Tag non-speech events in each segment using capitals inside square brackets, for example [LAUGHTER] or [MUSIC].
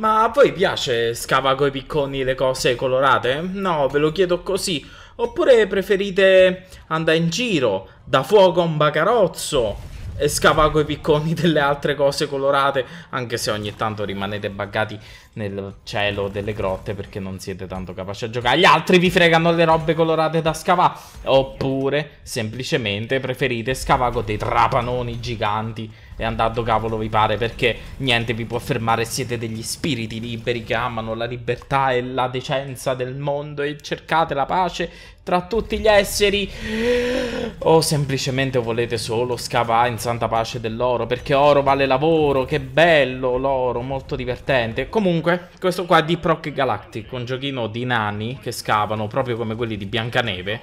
Ma a voi piace scava coi picconi le cose colorate? No, ve lo chiedo così. Oppure preferite andare in giro, da fuoco a un bacarozzo e scava coi picconi [LAUGHS] delle altre cose colorate, anche se ogni tanto rimanete buggati nel cielo delle grotte perché non siete tanto capaci a giocare. Gli altri vi fregano le robe colorate da scavare. Oppure, semplicemente, preferite scavare con dei trapanoni giganti e andando cavolo vi pare perché niente vi può fermare. Siete degli spiriti liberi che amano la libertà e la decenza del mondo e cercate la pace tra tutti gli esseri. O semplicemente volete solo scavare in santa pace dell'oro perché oro vale lavoro. Che bello l'oro, molto divertente. Comunque Comunque, questo qua è di Proc Galactic, un giochino di nani che scavano, proprio come quelli di Biancaneve.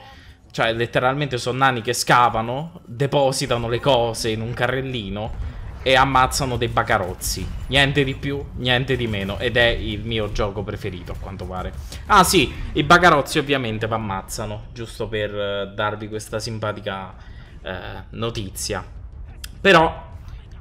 Cioè, letteralmente sono nani che scavano, depositano le cose in un carrellino e ammazzano dei bacarozzi. Niente di più, niente di meno. Ed è il mio gioco preferito, a quanto pare. Ah sì, i bacarozzi ovviamente vi ammazzano, giusto per eh, darvi questa simpatica eh, notizia. Però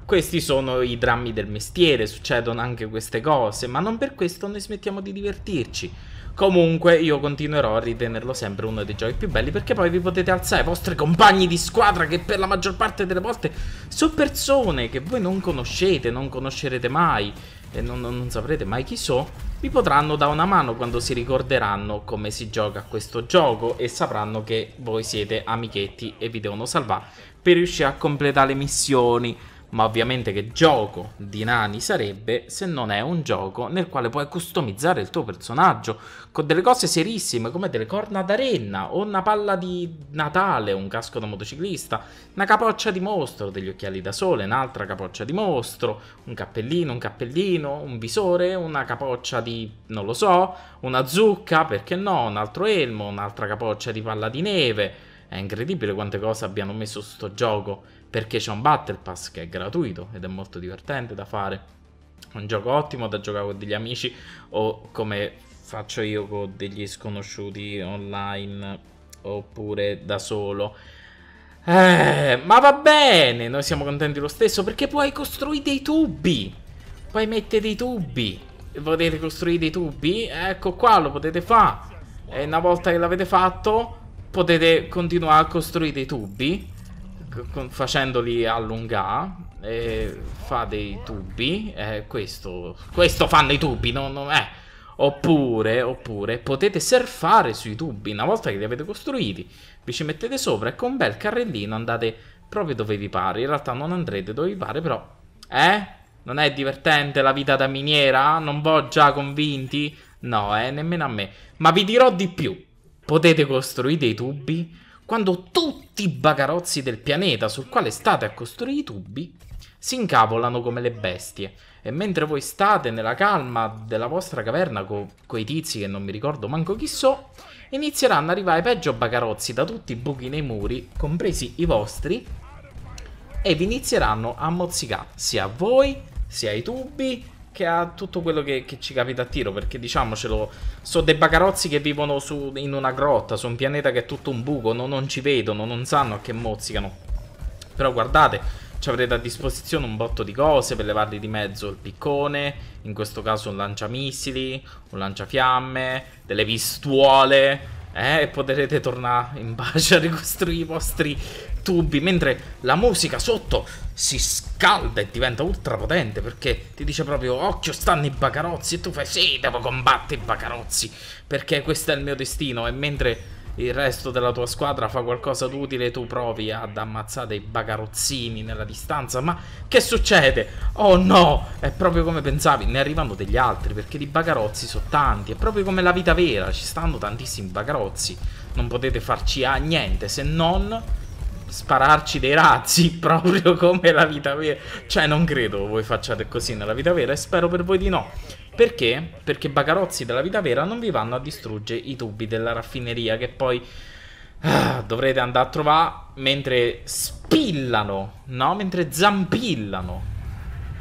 questi sono i drammi del mestiere, succedono anche queste cose, ma non per questo noi smettiamo di divertirci. Comunque io continuerò a ritenerlo sempre uno dei giochi più belli perché poi vi potete alzare i vostri compagni di squadra che per la maggior parte delle volte sono persone che voi non conoscete, non conoscerete mai e non, non, non saprete mai chi sono, vi potranno dare una mano quando si ricorderanno come si gioca questo gioco e sapranno che voi siete amichetti e vi devono salvare per riuscire a completare le missioni ma ovviamente che gioco di nani sarebbe se non è un gioco nel quale puoi customizzare il tuo personaggio con delle cose serissime come delle corna d'arena o una palla di Natale, un casco da motociclista, una capoccia di mostro, degli occhiali da sole, un'altra capoccia di mostro, un cappellino, un cappellino, un visore, una capoccia di non lo so, una zucca, perché no, un altro elmo, un'altra capoccia di palla di neve è incredibile quante cose abbiano messo su sto gioco, perché c'è un Battle Pass che è gratuito ed è molto divertente da fare. Un gioco ottimo da giocare con degli amici o come faccio io con degli sconosciuti online oppure da solo. Eh, ma va bene, noi siamo contenti lo stesso perché puoi costruire dei tubi. Puoi mettere dei tubi. Volete costruire dei tubi? Ecco qua, lo potete fare. E una volta che l'avete fatto, potete continuare a costruire i tubi facendoli allungare eh, fa dei tubi eh, questo, questo fanno i tubi no, no, eh. oppure, oppure potete surfare sui tubi una volta che li avete costruiti vi ci mettete sopra e con un bel carrellino andate proprio dove vi pare in realtà non andrete dove vi pare però eh? non è divertente la vita da miniera? non vi già convinti? no eh, nemmeno a me ma vi dirò di più Potete costruire dei tubi quando tutti i bagarozzi del pianeta sul quale state a costruire i tubi si incavolano come le bestie. E mentre voi state nella calma della vostra caverna con quei tizi che non mi ricordo manco chi so, inizieranno ad arrivare peggio bagarozzi da tutti i buchi nei muri, compresi i vostri, e vi inizieranno a mozzicare sia a voi, sia ai tubi, che ha tutto quello che, che, ci capita a tiro. Perché diciamocelo, sono dei bacarozzi che vivono su, in una grotta, su un pianeta che è tutto un buco, no, non ci vedono, non sanno a che mozzicano. Però guardate, ci avrete a disposizione un botto di cose per levarli di mezzo il piccone, in questo caso un lanciamissili, un lanciafiamme, delle pistuole eh, e potrete tornare in pace a ricostruire i vostri tubi, mentre la musica sotto si scalda e diventa ultra potente perché ti dice proprio occhio stanno i bacarozzi e tu fai sì devo combattere i bacarozzi perché questo è il mio destino e mentre il resto della tua squadra fa qualcosa d'utile, tu provi ad ammazzare dei bagarozzini nella distanza, ma che succede? Oh no, è proprio come pensavi, ne arrivano degli altri, perché di bagarozzi sono tanti, è proprio come la vita vera, ci stanno tantissimi bagarozzi, non potete farci a niente se non spararci dei razzi [LAUGHS] proprio come la vita vera cioè non credo voi facciate così nella vita vera e spero per voi di no perché? Perché bagarozzi della vita vera non vi vanno a distruggere i tubi della raffineria che poi ah, dovrete andare a trovare mentre spillano, no? Mentre zampillano.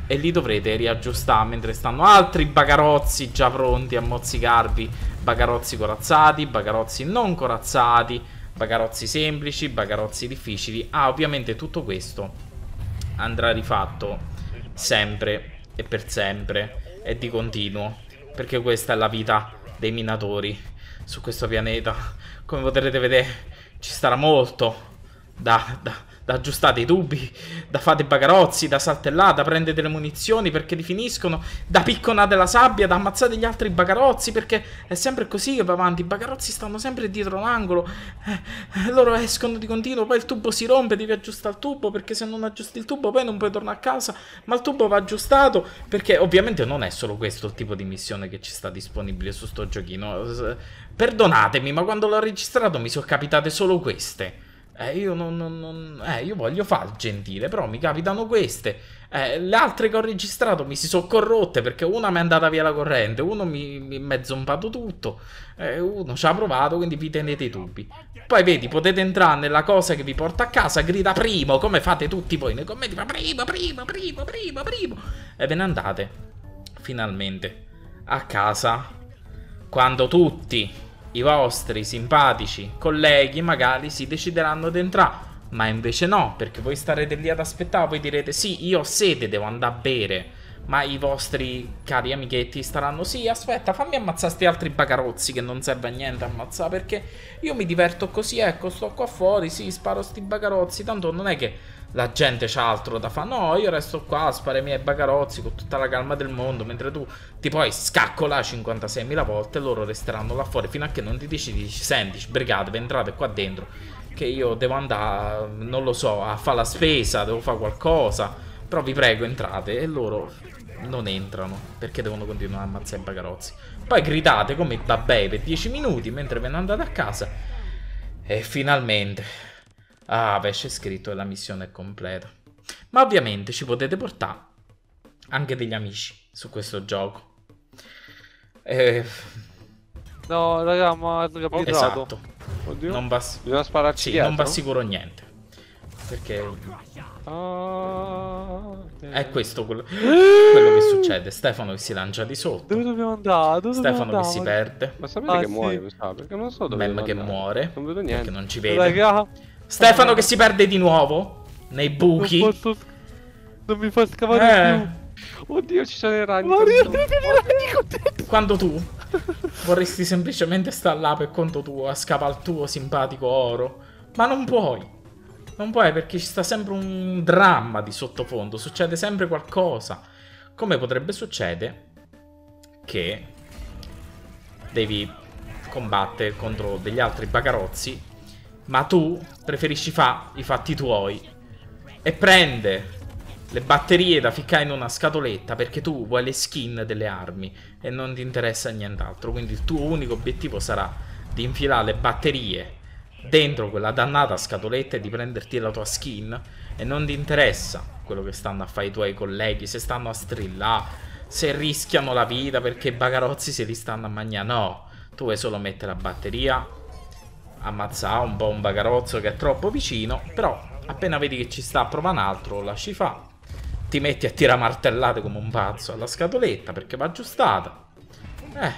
E li dovrete riaggiustare mentre stanno altri bagarozzi già pronti a mozzicarvi. Bagarozzi corazzati, bagarozzi non corazzati, bagarozzi semplici, bagarozzi difficili. Ah, ovviamente tutto questo andrà rifatto sempre e per sempre e di continuo. Perché questa è la vita dei minatori su questo pianeta. Come potrete vedere ci starà molto da, da da aggiustate i tubi, da fate bagarozzi, da saltellate, da prendete le munizioni perché rifiniscono, da picconate la sabbia, da ammazzate gli altri bagarozzi perché è sempre così che va avanti, i bagarozzi stanno sempre dietro l'angolo, eh, eh, loro escono di continuo, poi il tubo si rompe, devi aggiustare il tubo perché se non aggiusti il tubo poi non puoi tornare a casa, ma il tubo va aggiustato perché ovviamente non è solo questo il tipo di missione che ci sta disponibile su sto giochino, perdonatemi ma quando l'ho registrato mi sono capitate solo queste. Eh, io non, non, non eh, io voglio fare il gentile, però mi capitano queste. Eh, le altre che ho registrato mi si sono corrotte perché una mi è andata via la corrente, uno mi, è mezzo zompato tutto, eh, uno ci ha provato, quindi vi tenete i dubbi. Poi vedi, potete entrare nella cosa che vi porta a casa, grida primo, come fate tutti voi nei commenti, ma primo, primo, primo, primo, primo. E ve ne andate, finalmente, a casa, quando tutti i vostri simpatici colleghi magari si decideranno di entrare. Ma invece no, perché voi starete lì ad aspettare, voi direte sì, io ho sete, devo andare a bere. Ma i vostri cari amichetti staranno sì, aspetta, fammi ammazzare questi altri bagarozzi che non serve a niente ammazzare, perché io mi diverto così, ecco, sto qua fuori, sì, sparo sti bagarozzi, tanto non è che la gente c'ha altro da fare. No, io resto qua a spare i miei bagarozzi con tutta la calma del mondo, mentre tu ti puoi scaccola 56.000 volte e loro resteranno là fuori fino a che non ti decidi, senti, sbrigatevi, entrate qua dentro, che io devo andare, non lo so, a fare la spesa, devo fare qualcosa, però vi prego entrate e loro non entrano perché devono continuare a ammazzare i bagarozzi. Poi gridate come i babbei per 10 minuti mentre ve ne andate a casa e finalmente Ah, beh, c'è scritto che la missione è completa. Ma ovviamente ci potete portare anche degli amici su questo gioco. Eh... No, raga, ma abbiamo esatto. Oddio. Non va... Bisogna spararci sì, non va sicuro niente. Perché... Ah, okay. È questo quello... quello, che succede. Stefano che si lancia di sotto. Dove dobbiamo andare? Dove Stefano dobbiamo andare? che si perde. Ma sapete ah, che sì. muore, perché non so dove... Mem che muore. Non vedo niente. Perché non ci vede. Raga. Stefano che si perde di nuovo nei buchi. Non, posso... non mi fa scavare eh. più. Oddio, ci sono i ragni. Oddio, i ragni Quando tu vorresti semplicemente stare là per conto tuo, a scavare al tuo simpatico oro. Ma non puoi. Non puoi perché ci sta sempre un dramma di sottofondo. Succede sempre qualcosa. Come potrebbe succedere che devi combattere contro degli altri bagarozzi ma tu preferisci fare i fatti tuoi. E prende le batterie da ficcare in una scatoletta perché tu vuoi le skin delle armi e non ti interessa nient'altro. Quindi il tuo unico obiettivo sarà di infilare le batterie dentro quella dannata scatoletta e di prenderti la tua skin e non ti interessa quello che stanno a fare i tuoi colleghi, se stanno a strillare, se rischiano la vita perché i bagarozzi se li stanno a mangiare. No, tu vuoi solo mettere la batteria ammazzare un bomba carozzo che è troppo vicino, però appena vedi che ci sta prova un altro, lasci fa. Ti metti a tirare martellate come un pazzo alla scatoletta perché va aggiustata. Eh,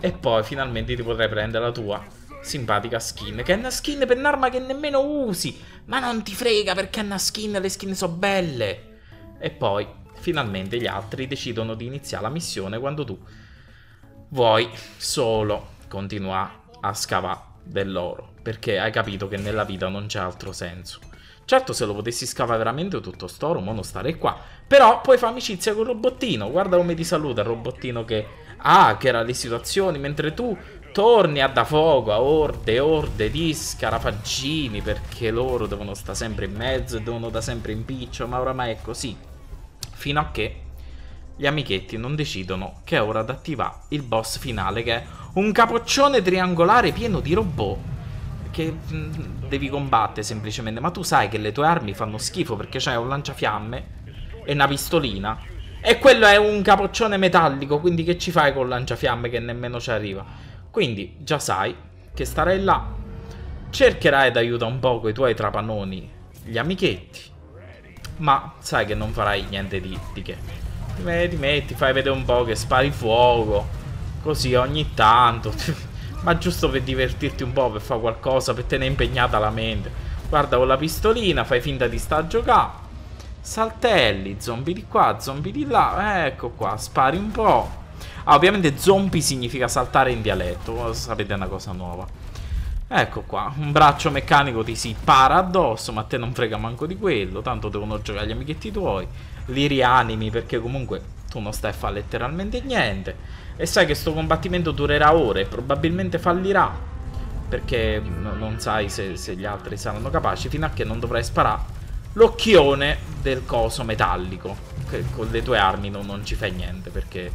e poi finalmente ti potrai prendere la tua simpatica skin, che è una skin per un'arma che nemmeno usi, ma non ti frega perché è una skin, le skin sono belle. E poi finalmente gli altri decidono di iniziare la missione quando tu vuoi solo continuare a scavare dell'oro, perché hai capito che nella vita non c'è altro senso. Certo, se lo potessi scavare veramente tutto storo, mo non starei qua. Però puoi fare amicizia col robottino. Guarda come ti saluta il robottino che ah, che era le situazioni, mentre tu torni a da fuoco a orde e orde di scarafaggini, perché loro devono stare sempre in mezzo, devono da sempre in piccio, ma oramai è così. Fino a che gli amichetti non decidono che è ora di attivare il boss finale che è un capoccione triangolare pieno di robot che mm, devi combattere semplicemente, ma tu sai che le tue armi fanno schifo perché c'è un lanciafiamme e una pistolina e quello è un capoccione metallico, quindi che ci fai con il lanciafiamme che nemmeno ci arriva? Quindi già sai che starai là, cercherai d'aiuto un po' con i tuoi trapanoni, gli amichetti, ma sai che non farai niente di, di che me metti, fai vedere un po' che spari fuoco, così ogni tanto, [LAUGHS] ma giusto per divertirti un po', per fare qualcosa, per tenere impegnata la mente. Guarda con la pistolina, fai finta di star a giocare. Saltelli, zombie di qua, zombie di là, ecco qua, spari un po'. Ah, ovviamente zombie significa saltare in dialetto, sapete è una cosa nuova. Ecco qua, un braccio meccanico ti si para addosso, ma a te non frega manco di quello, tanto devono giocare gli amichetti tuoi, li rianimi perché comunque tu non stai a fare letteralmente niente e sai che sto combattimento durerà ore e probabilmente fallirà perché non sai se, se, gli altri saranno capaci fino a che non dovrai sparare l'occhione del coso metallico che con le tue armi non, non ci fai niente perché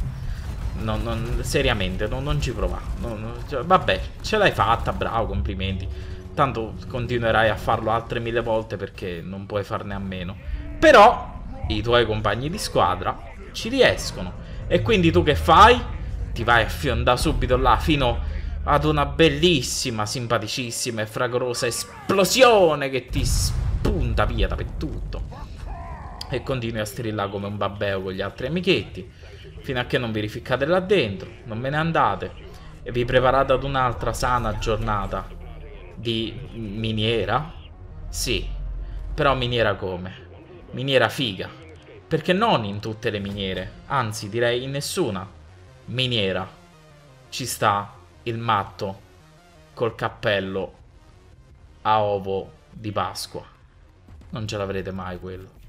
No, non, seriamente, no, non ci provare. No, cioè, vabbè, ce l'hai fatta, bravo, complimenti. Tanto continuerai a farlo altre mille volte perché non puoi farne a meno. Però i tuoi compagni di squadra ci riescono. E quindi tu che fai? Ti vai a fionda subito là fino ad una bellissima, simpaticissima e fragorosa esplosione che ti spunta via dappertutto. E continui a strillare come un babbeo con gli altri amichetti fino a che non vi rificcate là dentro, non me ne andate e vi preparate ad un'altra sana giornata di miniera? Sì, però miniera come? Miniera figa, perché non in tutte le miniere, anzi direi in nessuna miniera ci sta il matto col cappello a ovo di Pasqua. Non ce l'avrete mai quello.